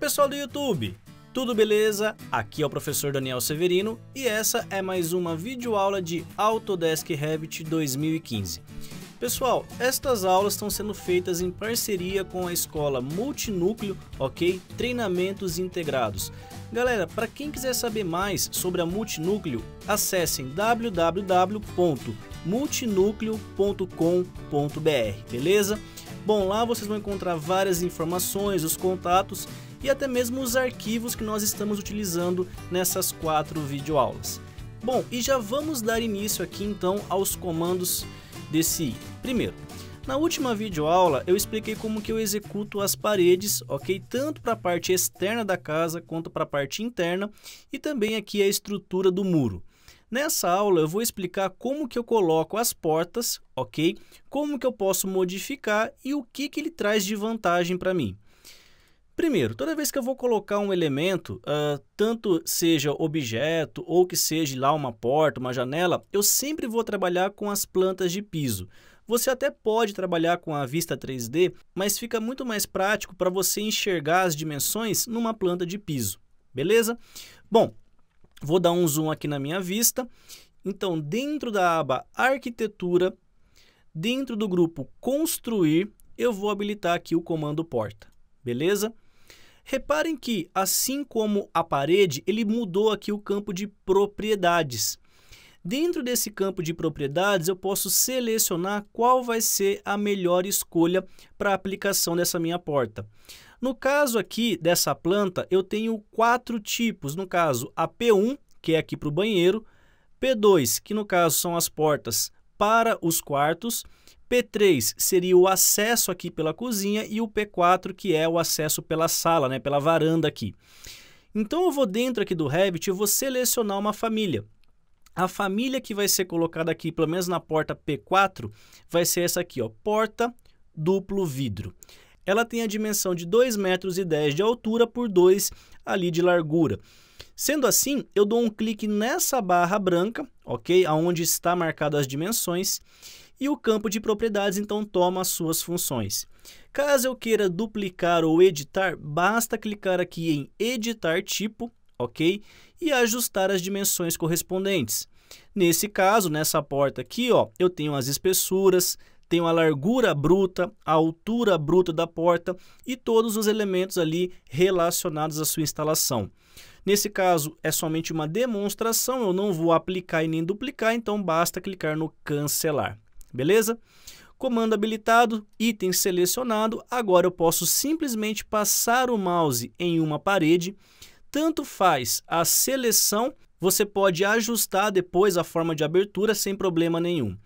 pessoal do YouTube! Tudo beleza? Aqui é o professor Daniel Severino e essa é mais uma videoaula de Autodesk Revit 2015. Pessoal, estas aulas estão sendo feitas em parceria com a escola Multinúcleo, ok? Treinamentos integrados. Galera, para quem quiser saber mais sobre a Multinúcleo, acessem www.multinucleo.com.br, beleza? Bom, lá vocês vão encontrar várias informações, os contatos e até mesmo os arquivos que nós estamos utilizando nessas quatro videoaulas. Bom, e já vamos dar início aqui então aos comandos desse i. Primeiro, na última videoaula eu expliquei como que eu executo as paredes, ok? Tanto para a parte externa da casa quanto para a parte interna e também aqui a estrutura do muro. Nessa aula eu vou explicar como que eu coloco as portas, ok? Como que eu posso modificar e o que, que ele traz de vantagem para mim. Primeiro, toda vez que eu vou colocar um elemento, uh, tanto seja objeto ou que seja lá uma porta, uma janela, eu sempre vou trabalhar com as plantas de piso. Você até pode trabalhar com a vista 3D, mas fica muito mais prático para você enxergar as dimensões numa planta de piso, beleza? Bom, vou dar um zoom aqui na minha vista. Então, dentro da aba Arquitetura, dentro do grupo Construir, eu vou habilitar aqui o comando porta, beleza? Reparem que, assim como a parede, ele mudou aqui o campo de propriedades. Dentro desse campo de propriedades, eu posso selecionar qual vai ser a melhor escolha para a aplicação dessa minha porta. No caso aqui dessa planta, eu tenho quatro tipos. No caso, a P1, que é aqui para o banheiro, P2, que no caso são as portas para os quartos, P3 seria o acesso aqui pela cozinha e o P4 que é o acesso pela sala, né, pela varanda aqui. Então eu vou dentro aqui do Revit e vou selecionar uma família. A família que vai ser colocada aqui, pelo menos na porta P4, vai ser essa aqui, ó, porta duplo vidro. Ela tem a dimensão de 2,10 metros e de altura por 2 ali de largura. Sendo assim, eu dou um clique nessa barra branca, ok? Onde está marcado as dimensões e o campo de propriedades então toma as suas funções. Caso eu queira duplicar ou editar, basta clicar aqui em editar tipo, ok? E ajustar as dimensões correspondentes. Nesse caso, nessa porta aqui, ó, eu tenho as espessuras, tenho a largura bruta, a altura bruta da porta e todos os elementos ali relacionados à sua instalação. Nesse caso, é somente uma demonstração, eu não vou aplicar e nem duplicar, então basta clicar no cancelar. Beleza? Comando habilitado, item selecionado. Agora eu posso simplesmente passar o mouse em uma parede. Tanto faz a seleção, você pode ajustar depois a forma de abertura sem problema nenhum.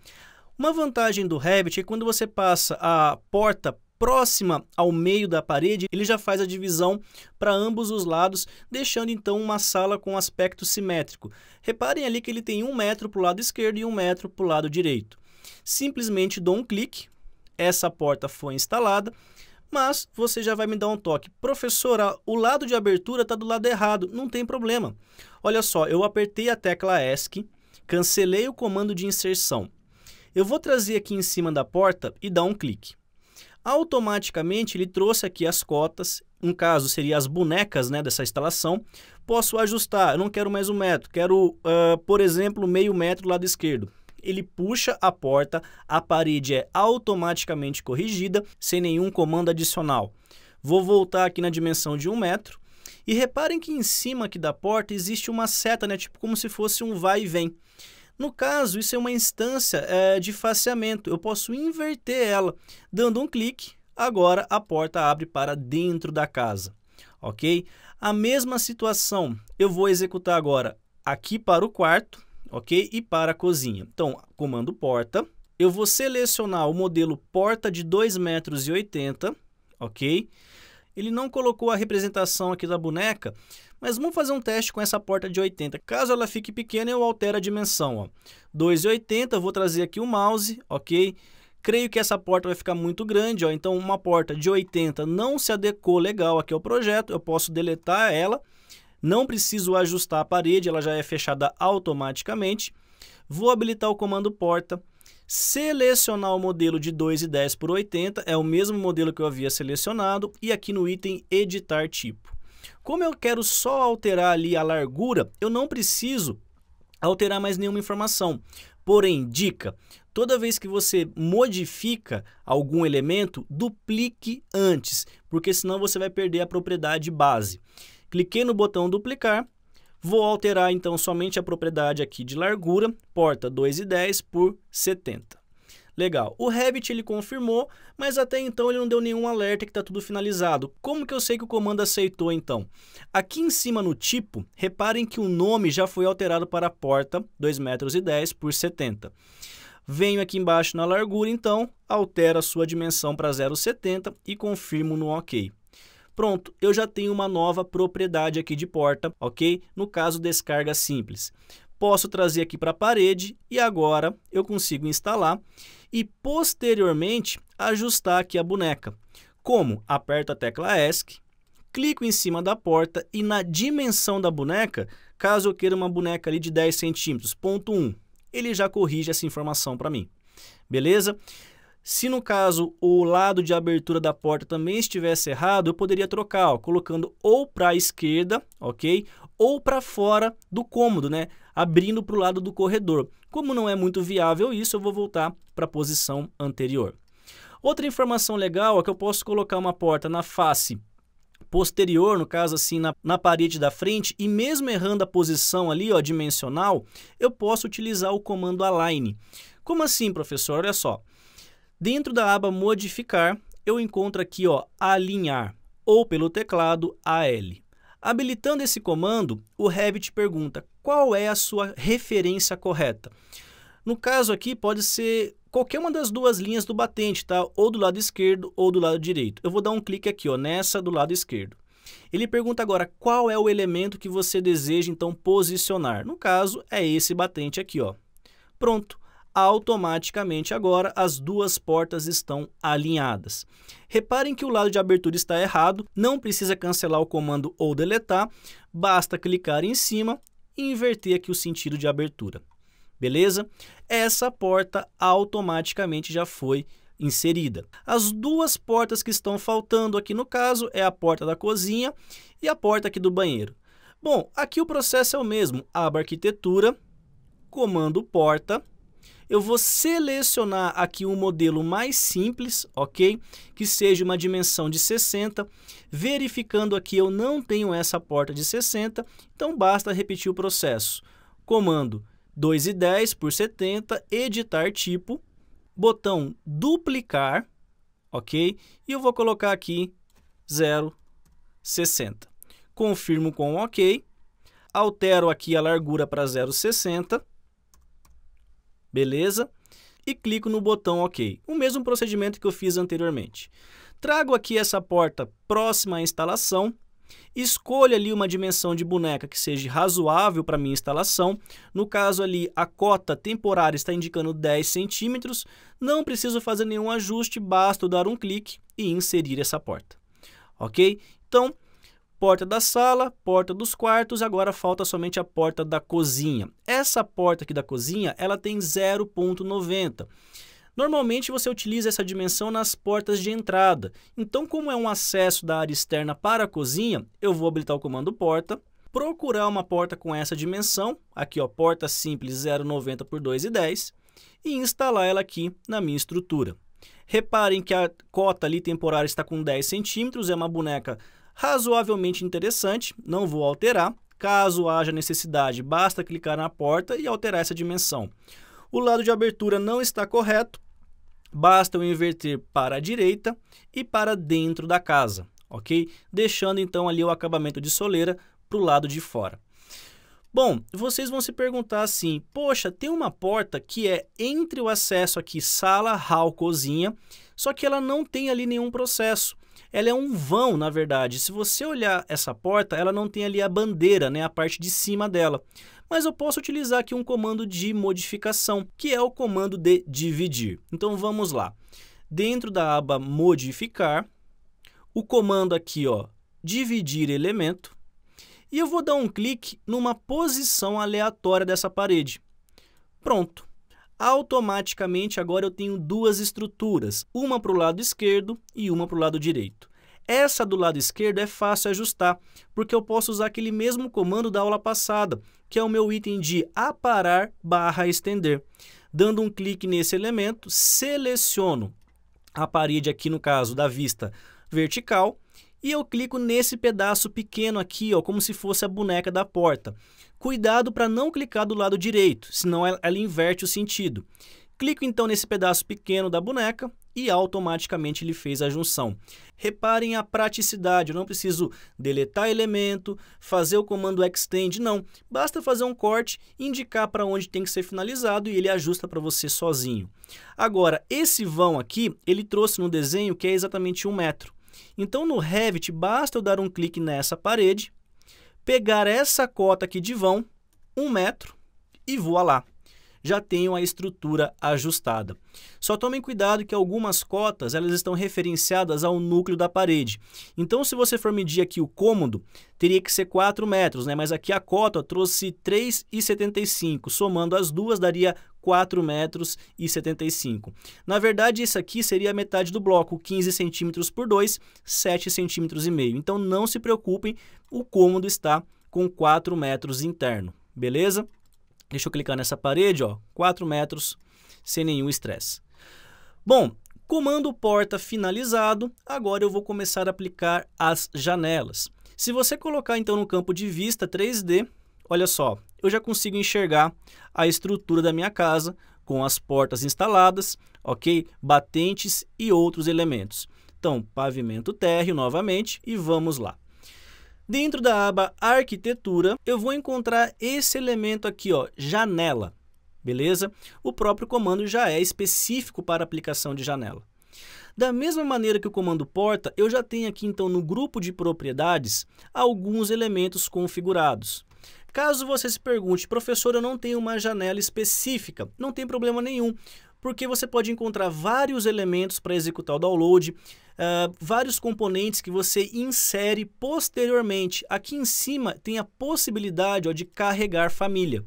Uma vantagem do Revit é quando você passa a porta próxima ao meio da parede, ele já faz a divisão para ambos os lados, deixando então uma sala com aspecto simétrico. Reparem ali que ele tem um metro para o lado esquerdo e um metro para o lado direito. Simplesmente dou um clique, essa porta foi instalada, mas você já vai me dar um toque. Professora, o lado de abertura está do lado errado, não tem problema. Olha só, eu apertei a tecla ESC, cancelei o comando de inserção. Eu vou trazer aqui em cima da porta e dar um clique. Automaticamente ele trouxe aqui as cotas, um caso seria as bonecas né, dessa instalação. Posso ajustar, eu não quero mais um metro, quero, uh, por exemplo, meio metro do lado esquerdo ele puxa a porta, a parede é automaticamente corrigida, sem nenhum comando adicional. Vou voltar aqui na dimensão de 1 metro, e reparem que em cima aqui da porta existe uma seta, né? tipo como se fosse um vai e vem. No caso, isso é uma instância é, de faceamento, eu posso inverter ela, dando um clique, agora a porta abre para dentro da casa, ok? A mesma situação eu vou executar agora aqui para o quarto, ok? E para a cozinha. Então, comando porta. Eu vou selecionar o modelo porta de 2,80 metros, ok? Ele não colocou a representação aqui da boneca, mas vamos fazer um teste com essa porta de 80. Caso ela fique pequena, eu altero a dimensão. 2,80, vou trazer aqui o mouse, ok? Creio que essa porta vai ficar muito grande, ó. então uma porta de 80 não se adequou legal aqui ao projeto, eu posso deletar ela não preciso ajustar a parede, ela já é fechada automaticamente. Vou habilitar o comando porta, selecionar o modelo de 2,10 por 80, é o mesmo modelo que eu havia selecionado, e aqui no item editar tipo. Como eu quero só alterar ali a largura, eu não preciso alterar mais nenhuma informação. Porém, dica, toda vez que você modifica algum elemento, duplique antes, porque senão você vai perder a propriedade base. Cliquei no botão duplicar, vou alterar então somente a propriedade aqui de largura, porta 2,10 por 70. Legal, o Revit ele confirmou, mas até então ele não deu nenhum alerta que está tudo finalizado. Como que eu sei que o comando aceitou então? Aqui em cima no tipo, reparem que o nome já foi alterado para a porta 2,10 metros por 70. Venho aqui embaixo na largura então, altero a sua dimensão para 0,70 e confirmo no OK. Pronto, eu já tenho uma nova propriedade aqui de porta, ok? No caso, descarga simples. Posso trazer aqui para a parede e agora eu consigo instalar e posteriormente ajustar aqui a boneca. Como? Aperto a tecla ESC, clico em cima da porta e na dimensão da boneca, caso eu queira uma boneca ali de 10 centímetros, ponto 1, ele já corrige essa informação para mim. Beleza? Se no caso o lado de abertura da porta também estivesse errado, eu poderia trocar, ó, colocando ou para a esquerda, ok? Ou para fora do cômodo, né? Abrindo para o lado do corredor. Como não é muito viável isso, eu vou voltar para a posição anterior. Outra informação legal é que eu posso colocar uma porta na face posterior, no caso assim, na, na parede da frente, e mesmo errando a posição ali, ó, dimensional, eu posso utilizar o comando align. Como assim, professor? Olha só, Dentro da aba modificar, eu encontro aqui ó, alinhar ou pelo teclado AL. Habilitando esse comando, o Revit pergunta qual é a sua referência correta. No caso aqui, pode ser qualquer uma das duas linhas do batente, tá? Ou do lado esquerdo ou do lado direito. Eu vou dar um clique aqui, ó, nessa do lado esquerdo. Ele pergunta agora qual é o elemento que você deseja então posicionar. No caso, é esse batente aqui, ó. Pronto automaticamente agora as duas portas estão alinhadas. Reparem que o lado de abertura está errado, não precisa cancelar o comando ou deletar, basta clicar em cima e inverter aqui o sentido de abertura. Beleza? Essa porta automaticamente já foi inserida. As duas portas que estão faltando aqui no caso é a porta da cozinha e a porta aqui do banheiro. Bom, aqui o processo é o mesmo, abre arquitetura, comando porta, eu vou selecionar aqui um modelo mais simples, ok? Que seja uma dimensão de 60. Verificando aqui, eu não tenho essa porta de 60, então basta repetir o processo. Comando 210 e por 70, editar tipo, botão duplicar, ok? E eu vou colocar aqui 0,60. Confirmo com OK. Altero aqui a largura para 0,60 Beleza? E clico no botão OK. O mesmo procedimento que eu fiz anteriormente. Trago aqui essa porta próxima à instalação. Escolha ali uma dimensão de boneca que seja razoável para minha instalação. No caso ali, a cota temporária está indicando 10 centímetros. Não preciso fazer nenhum ajuste, basta dar um clique e inserir essa porta. Ok? Então, porta da sala, porta dos quartos, agora falta somente a porta da cozinha. Essa porta aqui da cozinha, ela tem 0.90. Normalmente você utiliza essa dimensão nas portas de entrada. Então, como é um acesso da área externa para a cozinha, eu vou habilitar o comando porta, procurar uma porta com essa dimensão, aqui ó, porta simples 0,90 por 2,10 e instalar ela aqui na minha estrutura. Reparem que a cota ali temporária está com 10 centímetros, é uma boneca razoavelmente interessante, não vou alterar. Caso haja necessidade, basta clicar na porta e alterar essa dimensão. O lado de abertura não está correto, basta eu inverter para a direita e para dentro da casa, ok? Deixando então ali o acabamento de soleira para o lado de fora. Bom, vocês vão se perguntar assim, poxa, tem uma porta que é entre o acesso aqui sala, hall, cozinha, só que ela não tem ali nenhum processo ela é um vão, na verdade. Se você olhar essa porta, ela não tem ali a bandeira, né, a parte de cima dela. Mas eu posso utilizar aqui um comando de modificação, que é o comando de dividir. Então vamos lá. Dentro da aba modificar, o comando aqui, ó, dividir elemento, e eu vou dar um clique numa posição aleatória dessa parede. Pronto automaticamente agora eu tenho duas estruturas, uma para o lado esquerdo e uma para o lado direito. Essa do lado esquerdo é fácil ajustar, porque eu posso usar aquele mesmo comando da aula passada, que é o meu item de aparar barra estender. Dando um clique nesse elemento, seleciono a parede aqui no caso da vista vertical e eu clico nesse pedaço pequeno aqui, ó, como se fosse a boneca da porta. Cuidado para não clicar do lado direito, senão ela, inverte o sentido. Clico então nesse pedaço pequeno da boneca e automaticamente ele fez a junção. Reparem a praticidade, eu não preciso deletar elemento, fazer o comando extend, não. Basta fazer um corte, indicar para onde tem que ser finalizado e ele ajusta para você sozinho. Agora, esse vão aqui, ele trouxe no desenho que é exatamente um metro. Então no Revit basta eu dar um clique nessa parede, pegar essa cota aqui de vão, um metro, e voa lá. Já tenho a estrutura ajustada. Só tomem cuidado que algumas cotas elas estão referenciadas ao núcleo da parede. Então, se você for medir aqui o cômodo, teria que ser 4 metros, né? mas aqui a cota trouxe 3,75. Somando as duas, daria 4 metros e 75. Na verdade, isso aqui seria a metade do bloco, 15 centímetros por 2, 7 centímetros e meio. Então, não se preocupem, o cômodo está com 4 metros interno, beleza? Deixa eu clicar nessa parede, ó, 4 metros sem nenhum estresse. Bom, comando porta finalizado, agora eu vou começar a aplicar as janelas. Se você colocar então no campo de vista 3D, olha só, eu já consigo enxergar a estrutura da minha casa com as portas instaladas, ok? Batentes e outros elementos. Então, pavimento térreo novamente e vamos lá. Dentro da aba Arquitetura, eu vou encontrar esse elemento aqui, ó, janela, beleza? O próprio comando já é específico para aplicação de janela. Da mesma maneira que o comando porta, eu já tenho aqui então no grupo de propriedades alguns elementos configurados. Caso você se pergunte, professor, eu não tenho uma janela específica, não tem problema nenhum, porque você pode encontrar vários elementos para executar o download, uh, vários componentes que você insere posteriormente. Aqui em cima tem a possibilidade ó, de carregar família.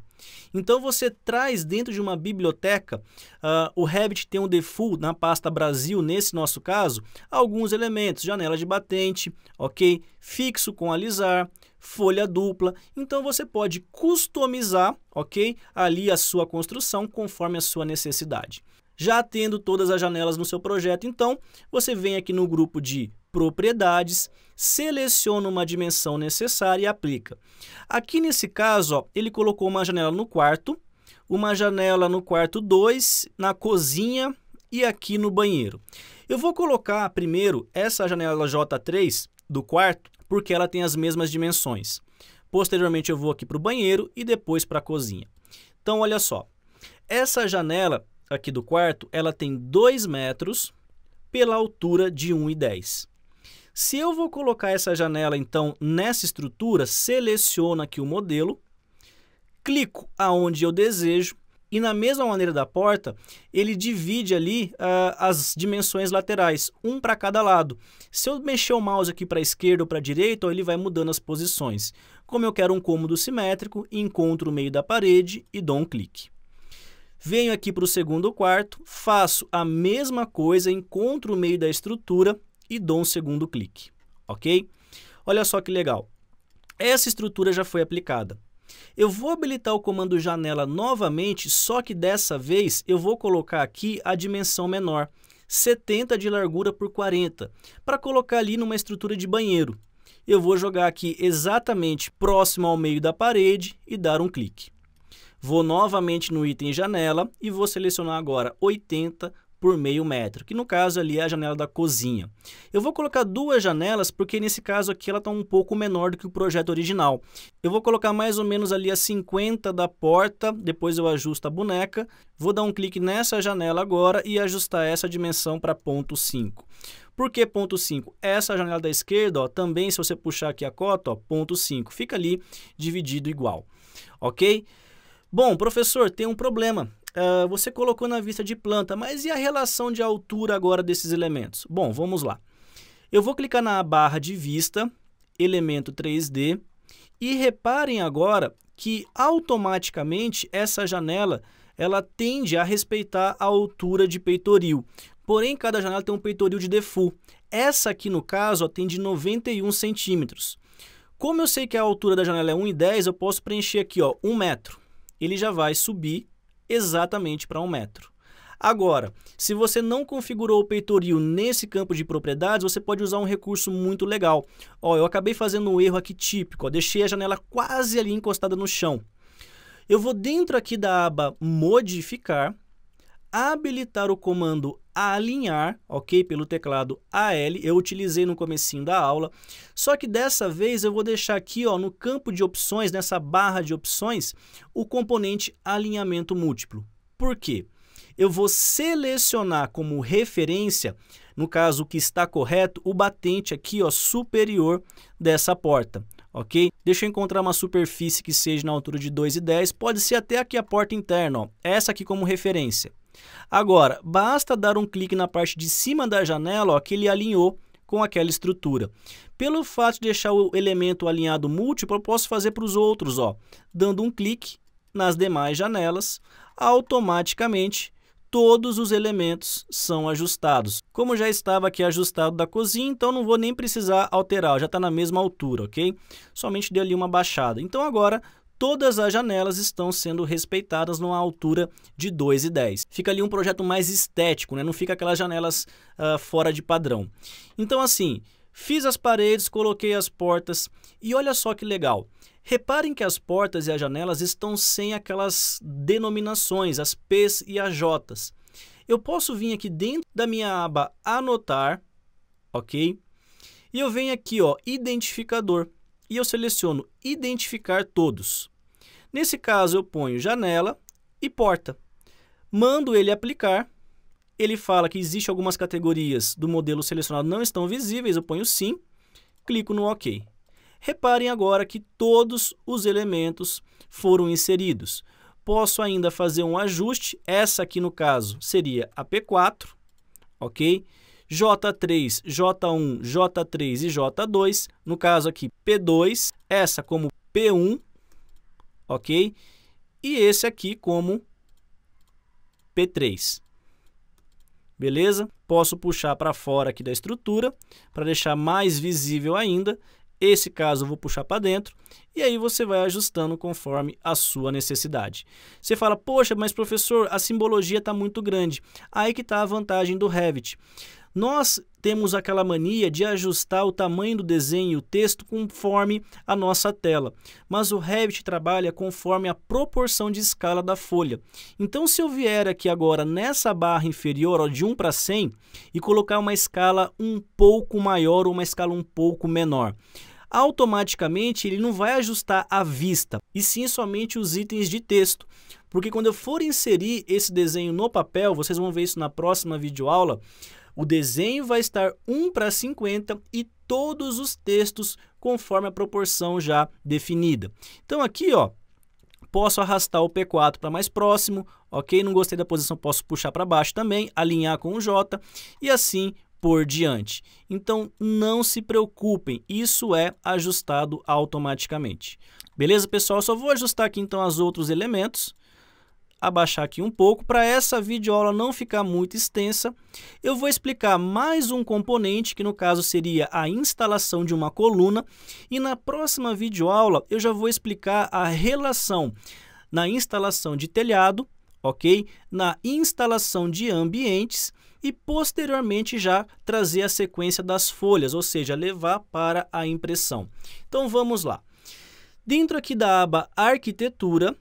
Então você traz dentro de uma biblioteca, uh, o Revit tem um default na pasta Brasil, nesse nosso caso, alguns elementos, janela de batente, ok? Fixo com alisar, folha dupla. Então você pode customizar, ok? Ali a sua construção conforme a sua necessidade já tendo todas as janelas no seu projeto. Então, você vem aqui no grupo de propriedades, seleciona uma dimensão necessária e aplica. Aqui nesse caso, ó, ele colocou uma janela no quarto, uma janela no quarto 2, na cozinha e aqui no banheiro. Eu vou colocar primeiro essa janela J3 do quarto, porque ela tem as mesmas dimensões. Posteriormente eu vou aqui para o banheiro e depois para a cozinha. Então olha só, essa janela aqui do quarto, ela tem 2 metros pela altura de 1,10. Se eu vou colocar essa janela, então, nessa estrutura, seleciono aqui o modelo, clico aonde eu desejo, e na mesma maneira da porta, ele divide ali uh, as dimensões laterais, um para cada lado. Se eu mexer o mouse aqui para a esquerda ou para a direita, ó, ele vai mudando as posições. Como eu quero um cômodo simétrico, encontro o meio da parede e dou um clique. Venho aqui para o segundo quarto, faço a mesma coisa, encontro o meio da estrutura e dou um segundo clique, ok? Olha só que legal. Essa estrutura já foi aplicada. Eu vou habilitar o comando janela novamente, só que dessa vez eu vou colocar aqui a dimensão menor, 70 de largura por 40, para colocar ali numa estrutura de banheiro. Eu vou jogar aqui exatamente próximo ao meio da parede e dar um clique. Vou novamente no item janela e vou selecionar agora 80 por meio metro, que no caso ali é a janela da cozinha. Eu vou colocar duas janelas porque nesse caso aqui ela está um pouco menor do que o projeto original. Eu vou colocar mais ou menos ali a 50 da porta, depois eu ajusto a boneca, vou dar um clique nessa janela agora e ajustar essa dimensão para ponto 5. Por que ponto 5? Essa janela da esquerda, ó, também se você puxar aqui a cota, ó, ponto 5, fica ali dividido igual, ok? Bom, professor, tem um problema uh, você colocou na vista de planta, mas e a relação de altura agora desses elementos? Bom, vamos lá. Eu vou clicar na barra de vista, elemento 3D, e reparem agora que automaticamente essa janela ela tende a respeitar a altura de peitoril. Porém, cada janela tem um peitoril de default. Essa aqui, no caso, atende tem de 91 centímetros. Como eu sei que a altura da janela é 1,10, eu posso preencher aqui ó, 1 metro. Ele já vai subir exatamente para um metro. Agora, se você não configurou o peitoril nesse campo de propriedades, você pode usar um recurso muito legal. Ó, eu acabei fazendo um erro aqui típico, ó, deixei a janela quase ali encostada no chão. Eu vou dentro aqui da aba Modificar, habilitar o comando alinhar, ok? Pelo teclado AL, eu utilizei no comecinho da aula. Só que dessa vez eu vou deixar aqui ó, no campo de opções, nessa barra de opções, o componente alinhamento múltiplo. Por quê? Eu vou selecionar como referência, no caso que está correto, o batente aqui ó, superior dessa porta ok? Deixa eu encontrar uma superfície que seja na altura de 2,10. e pode ser até aqui a porta interna, ó. essa aqui como referência. Agora, basta dar um clique na parte de cima da janela ó, que ele alinhou com aquela estrutura. Pelo fato de deixar o elemento alinhado múltiplo, eu posso fazer para os outros, ó, dando um clique nas demais janelas, automaticamente todos os elementos são ajustados. Como já estava aqui ajustado da cozinha, então não vou nem precisar alterar, já está na mesma altura, ok? Somente dei ali uma baixada. Então agora todas as janelas estão sendo respeitadas numa altura de 2,10. e Fica ali um projeto mais estético, né? não fica aquelas janelas uh, fora de padrão. Então assim, fiz as paredes, coloquei as portas e olha só que legal. Reparem que as portas e as janelas estão sem aquelas denominações, as P's e as J's. Eu posso vir aqui dentro da minha aba anotar, ok? E eu venho aqui, ó, identificador e eu seleciono identificar todos. Nesse caso, eu ponho janela e porta. Mando ele aplicar. Ele fala que existe algumas categorias do modelo selecionado não estão visíveis, eu ponho sim, clico no OK. Reparem agora que todos os elementos foram inseridos. Posso ainda fazer um ajuste, essa aqui no caso seria a P4, ok? J3, J1, J3 e J2, no caso aqui P2, essa como P1, ok? E esse aqui como P3. Beleza? Posso puxar para fora aqui da estrutura para deixar mais visível ainda. Esse caso eu vou puxar para dentro e aí você vai ajustando conforme a sua necessidade. Você fala, poxa, mas professor, a simbologia está muito grande. Aí que está a vantagem do Revit. Nós temos aquela mania de ajustar o tamanho do desenho e o texto conforme a nossa tela, mas o Revit trabalha conforme a proporção de escala da folha. Então, se eu vier aqui agora nessa barra inferior, ó, de 1 para 100, e colocar uma escala um pouco maior ou uma escala um pouco menor, automaticamente ele não vai ajustar a vista, e sim somente os itens de texto. Porque quando eu for inserir esse desenho no papel, vocês vão ver isso na próxima videoaula, o desenho vai estar 1 para 50 e todos os textos conforme a proporção já definida. Então aqui, ó, posso arrastar o P4 para mais próximo, ok? Não gostei da posição, posso puxar para baixo também, alinhar com o J e assim por diante. Então não se preocupem, isso é ajustado automaticamente. Beleza, pessoal? Eu só vou ajustar aqui então os outros elementos, abaixar aqui um pouco, para essa videoaula não ficar muito extensa, eu vou explicar mais um componente, que no caso seria a instalação de uma coluna, e na próxima videoaula eu já vou explicar a relação na instalação de telhado, ok? Na instalação de ambientes e posteriormente já trazer a sequência das folhas, ou seja, levar para a impressão. Então vamos lá. Dentro aqui da aba Arquitetura,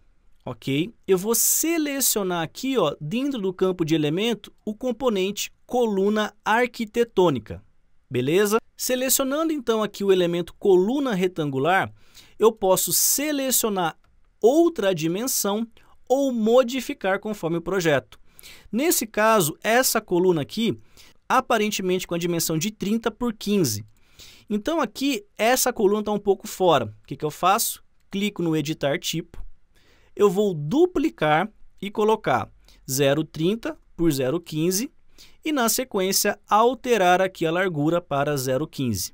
ok? Eu vou selecionar aqui, ó, dentro do campo de elemento, o componente coluna arquitetônica, beleza? Selecionando então aqui o elemento coluna retangular, eu posso selecionar outra dimensão ou modificar conforme o projeto. Nesse caso, essa coluna aqui, aparentemente com a dimensão de 30 por 15. Então aqui, essa coluna está um pouco fora. O que, que eu faço? Clico no editar tipo, eu vou duplicar e colocar 0,30 por 0,15 e na sequência alterar aqui a largura para 0,15.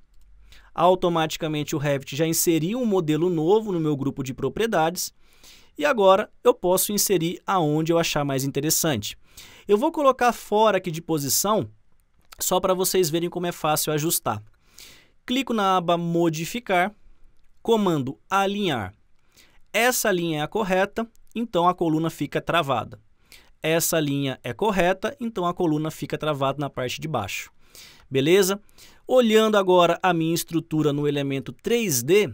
Automaticamente o Revit já inseriu um modelo novo no meu grupo de propriedades e agora eu posso inserir aonde eu achar mais interessante. Eu vou colocar fora aqui de posição só para vocês verem como é fácil ajustar. Clico na aba modificar, comando alinhar essa linha é a correta, então a coluna fica travada. Essa linha é correta, então a coluna fica travada na parte de baixo. Beleza? Olhando agora a minha estrutura no elemento 3D,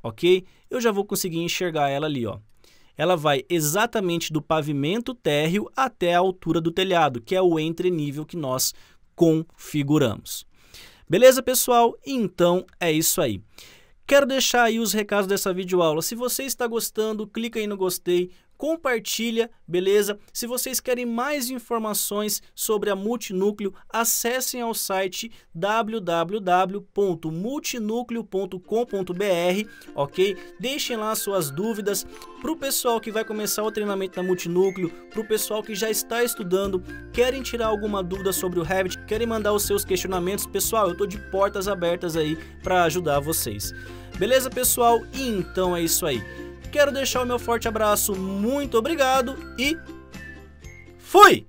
ok? Eu já vou conseguir enxergar ela ali, ó. Ela vai exatamente do pavimento térreo até a altura do telhado, que é o entrenível que nós configuramos. Beleza, pessoal? Então é isso aí. Quero deixar aí os recados dessa videoaula. Se você está gostando, clica aí no gostei, compartilha, beleza? Se vocês querem mais informações sobre a Multinúcleo, acessem ao site www.multinucleo.com.br, ok? Deixem lá suas dúvidas para o pessoal que vai começar o treinamento da Multinúcleo, para o pessoal que já está estudando, querem tirar alguma dúvida sobre o Revit, querem mandar os seus questionamentos, pessoal, eu estou de portas abertas aí para ajudar vocês. Beleza, pessoal? Então é isso aí quero deixar o meu forte abraço, muito obrigado e fui!